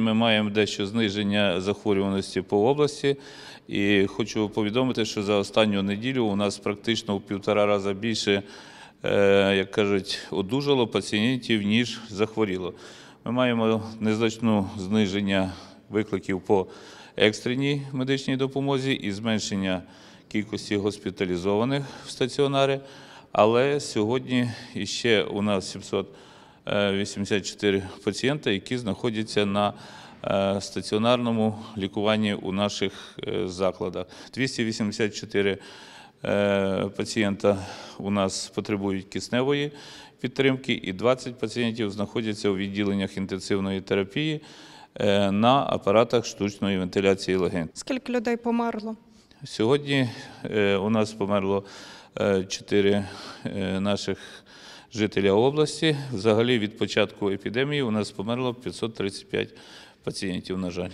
Ми маємо дещо зниження захворюваності по області, і хочу повідомити, що за останню неділю у нас практично в півтора рази більше, е, як кажуть, одужало пацієнтів ніж захворіло. Ми маємо незначну зниження викликів по екстреній медичній допомозі і зменшення кількості госпіталізованих в стаціонари. Але сьогодні ще у нас 700 84 е, пацієнта, які знаходяться на е, стаціонарному лікуванні у наших е, закладах. 284 пацієнта у нас потребують кисневої підтримки, і 20 пацієнтів знаходяться у відділеннях інтенсивної терапії на апаратах штучної вентиляції легень. Скільки людей померло? Сьогодні у нас померло 4 наших жителя області. Взагалі від початку епідемії у нас померло 535 пацієнтів. На жаль.